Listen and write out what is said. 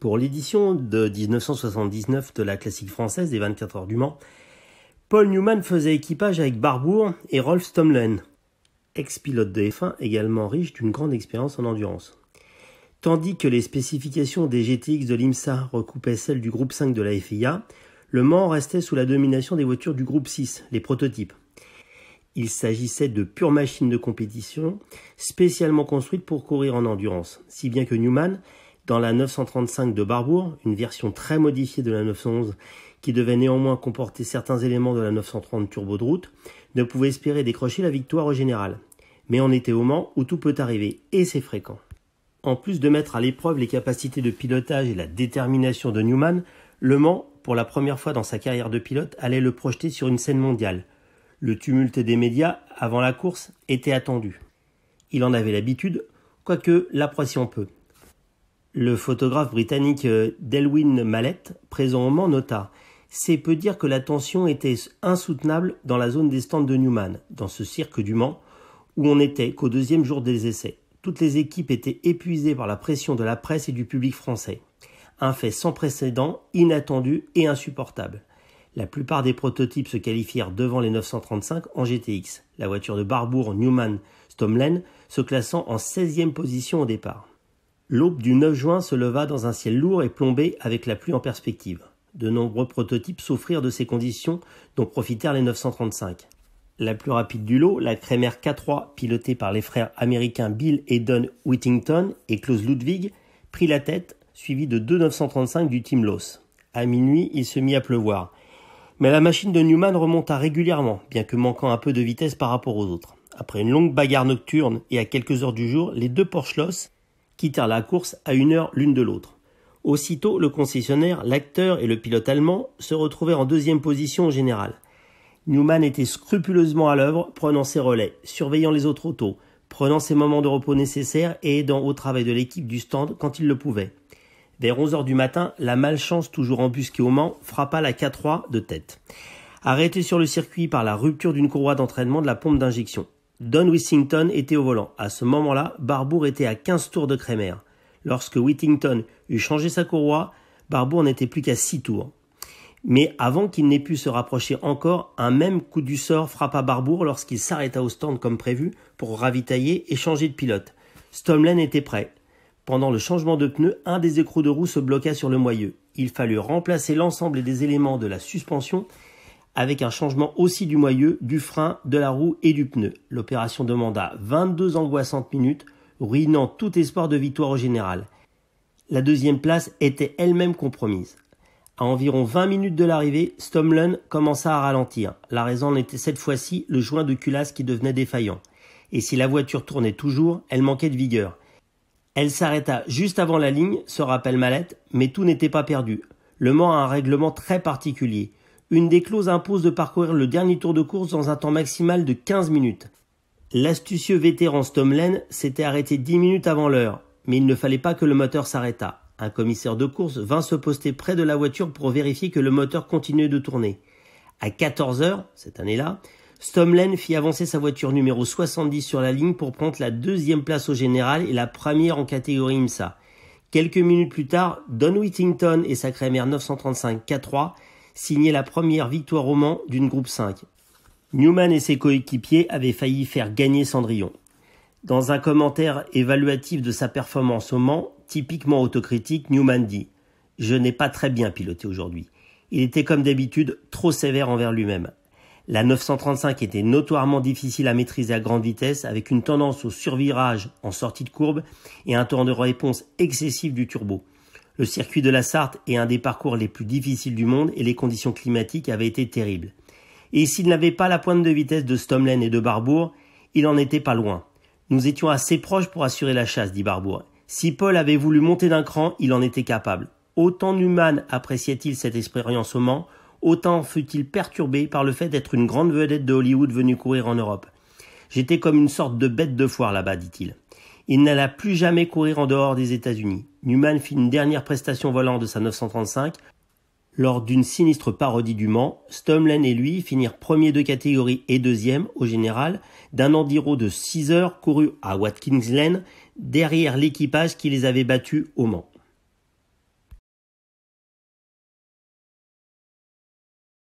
Pour l'édition de 1979 de la classique française des 24 heures du Mans, Paul Newman faisait équipage avec Barbour et Rolf Stommelen, ex-pilote de F1 également riche d'une grande expérience en endurance. Tandis que les spécifications des GTX de l'IMSA recoupaient celles du groupe 5 de la FIA, le Mans restait sous la domination des voitures du groupe 6, les prototypes. Il s'agissait de pures machines de compétition, spécialement construites pour courir en endurance, si bien que Newman dans la 935 de Barbour, une version très modifiée de la 911 qui devait néanmoins comporter certains éléments de la 930 turbo de route, ne pouvait espérer décrocher la victoire au général. Mais on était au Mans où tout peut arriver, et c'est fréquent. En plus de mettre à l'épreuve les capacités de pilotage et la détermination de Newman, Le Mans, pour la première fois dans sa carrière de pilote, allait le projeter sur une scène mondiale. Le tumulte des médias avant la course était attendu. Il en avait l'habitude, quoique la pression peut. Le photographe britannique euh, Delwyn Mallett, présent au Mans, nota C'est peu dire que la tension était insoutenable dans la zone des stands de Newman, dans ce cirque du Mans, où on n'était qu'au deuxième jour des essais. Toutes les équipes étaient épuisées par la pression de la presse et du public français. Un fait sans précédent, inattendu et insupportable. La plupart des prototypes se qualifièrent devant les 935 en GTX, la voiture de Barbour Newman Stomlen se classant en 16e position au départ. L'aube du 9 juin se leva dans un ciel lourd et plombé avec la pluie en perspective. De nombreux prototypes souffrirent de ces conditions dont profitèrent les 935. La plus rapide du lot, la Kremer K3, pilotée par les frères américains Bill et Don Whittington et Klaus Ludwig, prit la tête, suivie de deux 935 du Team Los. À minuit, il se mit à pleuvoir. Mais la machine de Newman remonta régulièrement, bien que manquant un peu de vitesse par rapport aux autres. Après une longue bagarre nocturne et à quelques heures du jour, les deux Porsche Los quittèrent la course à une heure l'une de l'autre. Aussitôt, le concessionnaire, l'acteur et le pilote allemand se retrouvèrent en deuxième position au général. Newman était scrupuleusement à l'œuvre, prenant ses relais, surveillant les autres autos, prenant ses moments de repos nécessaires et aidant au travail de l'équipe du stand quand il le pouvait. Vers 11 heures du matin, la malchance toujours embusquée au Mans frappa la K3 de tête. Arrêtée sur le circuit par la rupture d'une courroie d'entraînement de la pompe d'injection, Don Whittington était au volant. À ce moment-là, Barbour était à 15 tours de crémère. Lorsque Whittington eut changé sa courroie, Barbour n'était plus qu'à 6 tours. Mais avant qu'il n'ait pu se rapprocher encore, un même coup du sort frappa Barbour lorsqu'il s'arrêta au stand comme prévu pour ravitailler et changer de pilote. Stomlen était prêt. Pendant le changement de pneu, un des écrous de roue se bloqua sur le moyeu. Il fallut remplacer l'ensemble des éléments de la suspension avec un changement aussi du moyeu, du frein, de la roue et du pneu. L'opération demanda 22 angoissantes minutes, ruinant tout espoir de victoire au général. La deuxième place était elle-même compromise. À environ 20 minutes de l'arrivée, Stomlen commença à ralentir. La raison était cette fois-ci le joint de culasse qui devenait défaillant. Et si la voiture tournait toujours, elle manquait de vigueur. Elle s'arrêta juste avant la ligne, se rappelle Mallette, mais tout n'était pas perdu. Le Mans a un règlement très particulier une des clauses impose de parcourir le dernier tour de course dans un temps maximal de 15 minutes. L'astucieux vétéran Stomlen s'était arrêté 10 minutes avant l'heure, mais il ne fallait pas que le moteur s'arrêtât. Un commissaire de course vint se poster près de la voiture pour vérifier que le moteur continuait de tourner. À 14 heures, cette année-là, Stomlen fit avancer sa voiture numéro 70 sur la ligne pour prendre la deuxième place au général et la première en catégorie IMSA. Quelques minutes plus tard, Don Whittington et sa crémère 935 K3 signait la première victoire au Mans d'une groupe 5. Newman et ses coéquipiers avaient failli faire gagner Cendrillon. Dans un commentaire évaluatif de sa performance au Mans, typiquement autocritique, Newman dit Je n'ai pas très bien piloté aujourd'hui. Il était comme d'habitude trop sévère envers lui-même. La 935 était notoirement difficile à maîtriser à grande vitesse avec une tendance au survirage en sortie de courbe et un temps de réponse excessif du turbo. Le circuit de la Sarthe est un des parcours les plus difficiles du monde et les conditions climatiques avaient été terribles. Et s'il n'avait pas la pointe de vitesse de Stomlen et de Barbour, il en était pas loin. Nous étions assez proches pour assurer la chasse, dit Barbour. Si Paul avait voulu monter d'un cran, il en était capable. Autant Newman appréciait-il cette expérience au Mans, autant fut-il perturbé par le fait d'être une grande vedette de Hollywood venue courir en Europe. J'étais comme une sorte de bête de foire là-bas, dit-il. Il n'alla plus jamais courir en dehors des États-Unis. Newman fit une dernière prestation volant de sa 935 lors d'une sinistre parodie du Mans, Stomlen et lui finirent premiers de catégorie et deuxième au général d'un enduro de 6 heures couru à Watkins Lane derrière l'équipage qui les avait battus au Mans.